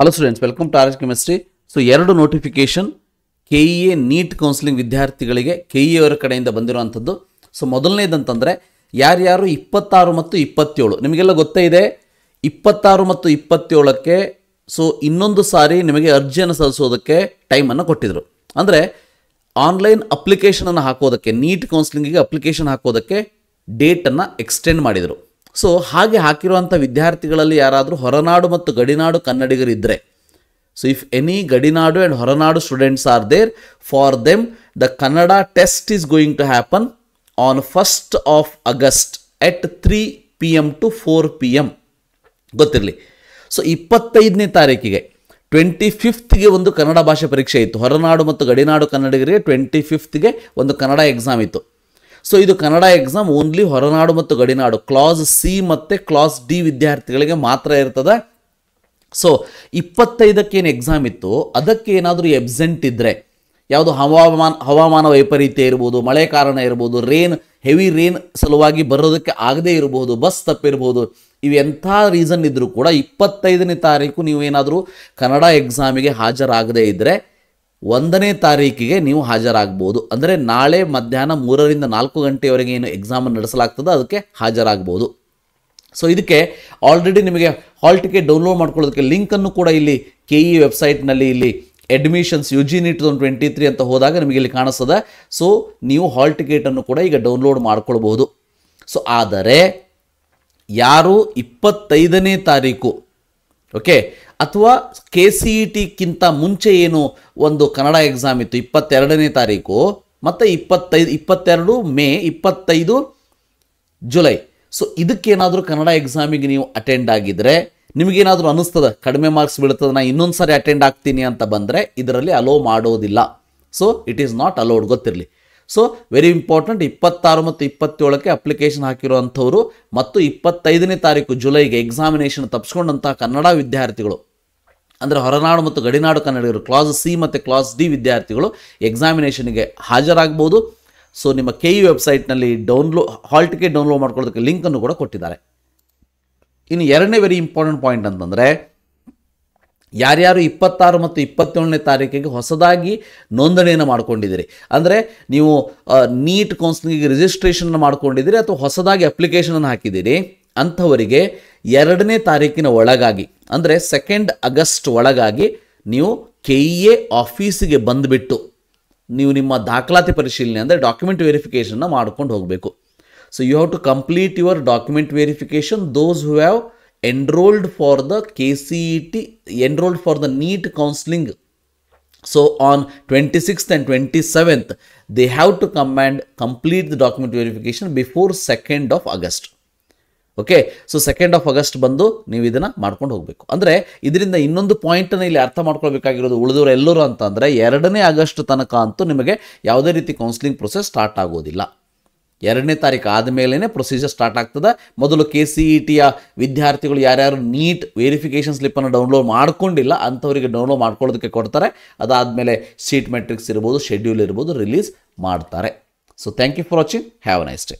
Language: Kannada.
hello students welcome to our chemistry so ಎರಡು notification K E A NEET counselling ವಿದ್ಯಾರ್ಥಿಗಳಿಗೆ ಕೆ ಇ e ಅವರ ಕಡೆಯಿಂದ ಬಂದಿರುವಂಥದ್ದು ಸೊ ಮೊದಲನೇದಂತಂದರೆ ಯಾರ್ಯಾರು ಇಪ್ಪತ್ತಾರು ಮತ್ತು ಇಪ್ಪತ್ತೇಳು ನಿಮಗೆಲ್ಲ ಗೊತ್ತೇ ಇದೆ ಇಪ್ಪತ್ತಾರು ಮತ್ತು ಇಪ್ಪತ್ತೇಳಕ್ಕೆ ಸೊ ಇನ್ನೊಂದು ಸಾರಿ ನಿಮಗೆ ಅರ್ಜಿಯನ್ನು ಸಲ್ಲಿಸೋದಕ್ಕೆ ಟೈಮನ್ನು ಕೊಟ್ಟಿದ್ದರು ಅಂದರೆ ಆನ್ಲೈನ್ ಅಪ್ಲಿಕೇಶನನ್ನು ಹಾಕೋದಕ್ಕೆ ನೀಟ್ ಕೌನ್ಸಿಲಿಂಗಿಗೆ ಅಪ್ಲಿಕೇಶನ್ ಹಾಕೋದಕ್ಕೆ ಡೇಟನ್ನು ಎಕ್ಸ್ಟೆಂಡ್ ಮಾಡಿದರು ಸೊ ಹಾಗೆ ಹಾಕಿರುವಂಥ ವಿದ್ಯಾರ್ಥಿಗಳಲ್ಲಿ ಯಾರಾದರೂ ಹೊರನಾಡು ಮತ್ತು ಗಡಿನಾಡು ಇದ್ದರೆ ಸೊ ಇಫ್ ಎನಿ ಗಡಿನಾಡು ಆ್ಯಂಡ್ ಹೊರನಾಡು students are there for them the Kannada test is going to happen on first of August at three P M to four P M ಗೊತ್ತಿರಲಿ ಸೊ ಇಪ್ಪತ್ತೈದನೇ ತಾರೀಕಿಗೆ ಟ್ವೆಂಟಿ ಫಿಫ್ತ್ಗೆ ಒಂದು ಕನ್ನಡ ಭಾಷೆ ಪರೀಕ್ಷೆ ಇತ್ತು ಹೊರನಾಡು ಮತ್ತು ಗಡಿನಾಡು ಕನ್ನಡಿಗರಿಗೆ ಟ್ವೆಂಟಿ ಫಿಫ್ತ್ಗೆ ಒಂದು ಕನ್ನಡ ಎಕ್ಸಾಮ್ ಇತ್ತು ಸೊ ಇದು ಕನ್ನಡ ಎಕ್ಸಾಮ್ ಓನ್ಲಿ ಹೊರನಾಡು ಮತ್ತು ಗಡಿನಾಡು ಕ್ಲಾಸ್ ಸಿ ಮತ್ತು ಕ್ಲಾಸ್ ಡಿ ವಿದ್ಯಾರ್ಥಿಗಳಿಗೆ ಮಾತ್ರ ಇರ್ತದೆ ಸೊ ಇಪ್ಪತ್ತೈದಕ್ಕೇನು ಎಕ್ಸಾಮ್ ಇತ್ತು ಅದಕ್ಕೆ ಏನಾದರೂ ಎಬ್ಸೆಂಟ್ ಇದ್ದರೆ ಯಾವುದು ಹವಾಮಾನ ಹವಾಮಾನ ವೈಪರೀತ್ಯ ಇರ್ಬೋದು ಮಳೆ ಕಾರಣ ಇರ್ಬೋದು ರೇನ್ ಹೆವಿ ರೇನ್ ಸಲುವಾಗಿ ಬರೋದಕ್ಕೆ ಆಗದೇ ಇರಬಹುದು ಬಸ್ ತಪ್ಪಿರ್ಬೋದು ಇವೆಂಥ ರೀಸನ್ ಇದ್ದರೂ ಕೂಡ ಇಪ್ಪತ್ತೈದನೇ ತಾರೀಕು ನೀವೇನಾದರೂ ಕನ್ನಡ ಎಕ್ಸಾಮಿಗೆ ಹಾಜರಾಗದೇ ಇದ್ದರೆ ಒಂದನೇ ತಾರೀಕಿಗೆ ನೀವು ಹಾಜರಾಗ್ಬೋದು ಅಂದರೆ ನಾಳೆ ಮಧ್ಯಾಹ್ನ ಮೂರರಿಂದ ನಾಲ್ಕು ಗಂಟೆಯವರೆಗೆ ಏನು ಎಕ್ಸಾಮ್ ನಡೆಸಲಾಗ್ತದೆ ಅದಕ್ಕೆ ಹಾಜರಾಗ್ಬೋದು ಸೊ ಇದಕ್ಕೆ ಆಲ್ರೆಡಿ ನಿಮಗೆ ಹಾಲ್ ಟಿಕೆಟ್ ಡೌನ್ಲೋಡ್ ಮಾಡ್ಕೊಳ್ಳೋದಕ್ಕೆ ಲಿಂಕನ್ನು ಕೂಡ ಇಲ್ಲಿ ಕೆ ಇ ವೆಬ್ಸೈಟ್ನಲ್ಲಿ ಇಲ್ಲಿ admissions U G NEET thousand twenty three ಅಂತ ಹೋದಾಗ ನಿಮಗೆ ಇಲ್ಲಿ ಕಾಣಿಸ್ತದೆ ಸೊ ನೀವು ಹಾಲ್ ಟಿಕೆಟನ್ನು ಕೂಡ ಈಗ ಡೌನ್ಲೋಡ್ ಮಾಡ್ಕೊಳ್ಬೋದು ಸೊ ಆದರೆ ಯಾರು ಇಪ್ಪತ್ತೈದನೇ ತಾರೀಕು ಓಕೆ ಅಥವಾ ಕೆ ಸಿ ಇ e ಟಿಗಿಂತ ಮುಂಚೆ ಏನು ಒಂದು ಕನ್ನಡ ಎಕ್ಸಾಮ್ ಇತ್ತು ಇಪ್ಪತ್ತೆರಡನೇ ತಾರೀಕು ಮತ್ತು ಇಪ್ಪತ್ತೈದು ಇಪ್ಪತ್ತೆರಡು ಮೇ ಇಪ್ಪತ್ತೈದು ಜುಲೈ ಸೊ ಇದಕ್ಕೇನಾದರೂ ಕನ್ನಡ ಎಕ್ಸಾಮಿಗೆ ನೀವು ಅಟೆಂಡ್ ಆಗಿದ್ದರೆ ನಿಮಗೇನಾದರೂ ಅನ್ನಿಸ್ತದೆ ಕಡಿಮೆ ಮಾರ್ಕ್ಸ್ ಬೀಳ್ತದೆ ನಾನು ಇನ್ನೊಂದು ಸಾರಿ ಅಟೆಂಡ್ ಆಗ್ತೀನಿ ಅಂತ ಬಂದರೆ ಇದರಲ್ಲಿ ಅಲೋ ಮಾಡೋದಿಲ್ಲ so it is not allowed ಗೊತ್ತಿರಲಿ ಸೊ ವೆರಿ ಇಂಪಾರ್ಟೆಂಟ್ ಇಪ್ಪತ್ತಾರು ಮತ್ತು ಇಪ್ಪತ್ತೇಳಕ್ಕೆ ಅಪ್ಲಿಕೇಶನ್ ಹಾಕಿರುವಂಥವ್ರು ಮತ್ತು ಇಪ್ಪತ್ತೈದನೇ ತಾರೀಕು ಜುಲೈಗೆ ಎಕ್ಸಾಮಿನೇಷನ್ ತಪ್ಪಿಸ್ಕೊಂಡಂತಹ ಕನ್ನಡ ವಿದ್ಯಾರ್ಥಿಗಳು ಅಂದರೆ ಹೊರನಾಡು ಮತ್ತು ಗಡಿನಾಡು ಕನ್ನಡಿಗರು ಕ್ಲಾಸ್ ಸಿ ಮತ್ತು ಕ್ಲಾಸ್ ಡಿ ವಿದ್ಯಾರ್ಥಿಗಳು ಎಕ್ಸಾಮಿನೇಷನ್ಗೆ ಹಾಜರಾಗ್ಬೋದು ಸೊ ನಿಮ್ಮ ಕೆ ಇ ವೆಬ್ಸೈಟ್ನಲ್ಲಿ ಡೌನ್ಲೋ ಹಾಲ್ ಟಿಕೆಟ್ ಡೌನ್ಲೋಡ್ ಮಾಡ್ಕೊಳ್ಳೋದಕ್ಕೆ ಲಿಂಕನ್ನು ಕೂಡ ಕೊಟ್ಟಿದ್ದಾರೆ ಇನ್ನು ಎರಡನೇ ವೆರಿ ಇಂಪಾರ್ಟೆಂಟ್ ಪಾಯಿಂಟ್ ಅಂತಂದರೆ ಯಾರ್ಯಾರು ಇಪ್ಪತ್ತಾರು ಮತ್ತು ಇಪ್ಪತ್ತೇಳನೇ ತಾರೀಕಿಗೆ ಹೊಸದಾಗಿ ನೋಂದಣಿಯನ್ನು ಮಾಡ್ಕೊಂಡಿದ್ದೀರಿ ಅಂದರೆ ನೀವು ನೀಟ್ ಕೌನ್ಸಿಲಿಂಗಿಗೆ ರಿಜಿಸ್ಟ್ರೇಷನ್ನ ಮಾಡ್ಕೊಂಡಿದ್ದೀರಿ ಅಥವಾ ಹೊಸದಾಗಿ ಅಪ್ಲಿಕೇಶನನ್ನು ಹಾಕಿದ್ದೀರಿ ಅಂಥವರಿಗೆ ಎರಡನೇ ತಾರೀಕಿನ ಒಳಗಾಗಿ ಅಂದರೆ ಸೆಕೆಂಡ್ ಆಗಸ್ಟ್ ಒಳಗಾಗಿ ನೀವು ಕೆ ಇ e ಎ ಆಫೀಸಿಗೆ ಬಂದುಬಿಟ್ಟು ನೀವು ನಿಮ್ಮ ದಾಖಲಾತಿ ಪರಿಶೀಲನೆ ಅಂದರೆ ಡಾಕ್ಯುಮೆಂಟ್ ವೆರಿಫಿಕೇಷನ್ನ ಮಾಡ್ಕೊಂಡು ಹೋಗಬೇಕು so you have to complete your document verification those who have enrolled for the K C E T enrolled for the NEET counselling so on twenty sixth and twenty seventh they have to come and complete the document verification before second of August okay so second of August ಬಂದು ನೀವು ಇದನ್ನು ಮಾಡ್ಕೊಂಡು ಹೋಗಬೇಕು ಅಂದರೆ ಇದರಿಂದ ಇನ್ನೊಂದು ಪಾಯಿಂಟನ್ನು ಇಲ್ಲಿ ಅರ್ಥ ಮಾಡ್ಕೊಳ್ಬೇಕಾಗಿರೋದು ಉಳಿದವರು ಎಲ್ಲರೂ ಅಂತಂದರೆ ಎರಡನೇ ಆಗಸ್ಟ್ ತನಕ ಅಂತೂ ನಿಮಗೆ ಯಾವುದೇ ರೀತಿ ಕೌನ್ಸಿಲಿಂಗ್ ಪ್ರೊಸೆಸ್ ಸ್ಟಾರ್ಟ್ ಆಗೋದಿಲ್ಲ ಎರಡನೇ ತಾರೀಕು ಆದಮೇಲೆ ಪ್ರೊಸೀಜರ್ ಸ್ಟಾರ್ಟ್ ಆಗ್ತದೆ ಮೊದಲು ಕೆ ಸಿ ಇ ಟಿಯ ವಿದ್ಯಾರ್ಥಿಗಳು ಯಾರ್ಯಾರು ನೀಟ್ ವೆರಿಫಿಕೇಷನ್ ಸ್ಲಿಪ್ಪನ್ನು ಡೌನ್ಲೋಡ್ ಮಾಡ್ಕೊಂಡಿಲ್ಲ ಅಂಥವರಿಗೆ ಡೌನ್ಲೋಡ್ ಮಾಡ್ಕೊಳ್ಳೋದಕ್ಕೆ ಕೊಡ್ತಾರೆ ಅದಾದಮೇಲೆ ಸೀಟ್ ಮೆಟ್ರಿಕ್ಸ್ ಇರ್ಬೋದು ಶೆಡ್ಯೂಲ್ ಇರ್ಬೋದು ರಿಲೀಸ್ ಮಾಡ್ತಾರೆ so thank you for watching have a nice day